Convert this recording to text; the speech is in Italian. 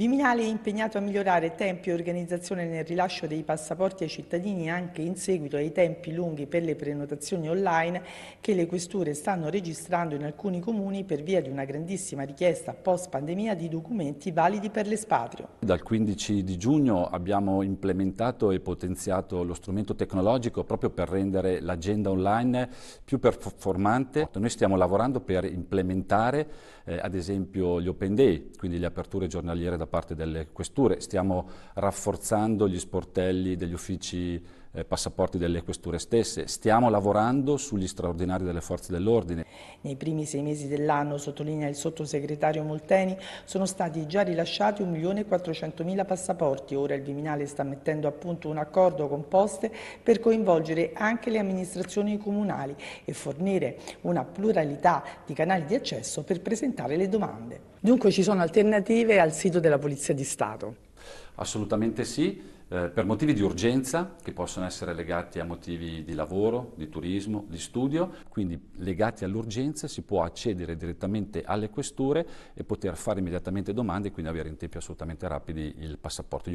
Viminale è impegnato a migliorare tempi e organizzazione nel rilascio dei passaporti ai cittadini anche in seguito ai tempi lunghi per le prenotazioni online che le questure stanno registrando in alcuni comuni per via di una grandissima richiesta post pandemia di documenti validi per l'espatrio. Dal 15 di giugno abbiamo implementato e potenziato lo strumento tecnologico proprio per rendere l'agenda online più performante. Noi stiamo lavorando per implementare eh, ad esempio gli open day, quindi le aperture giornaliere da parte delle questure, stiamo rafforzando gli sportelli degli uffici eh, passaporti delle questure stesse. Stiamo lavorando sugli straordinari delle forze dell'ordine. Nei primi sei mesi dell'anno, sottolinea il sottosegretario Molteni, sono stati già rilasciati 1.400.000 passaporti. Ora il Viminale sta mettendo a punto un accordo con Poste per coinvolgere anche le amministrazioni comunali e fornire una pluralità di canali di accesso per presentare le domande. Dunque ci sono alternative al sito della Polizia di Stato? Assolutamente sì. Eh, per motivi di urgenza, che possono essere legati a motivi di lavoro, di turismo, di studio, quindi legati all'urgenza si può accedere direttamente alle questure e poter fare immediatamente domande e quindi avere in tempi assolutamente rapidi il passaporto.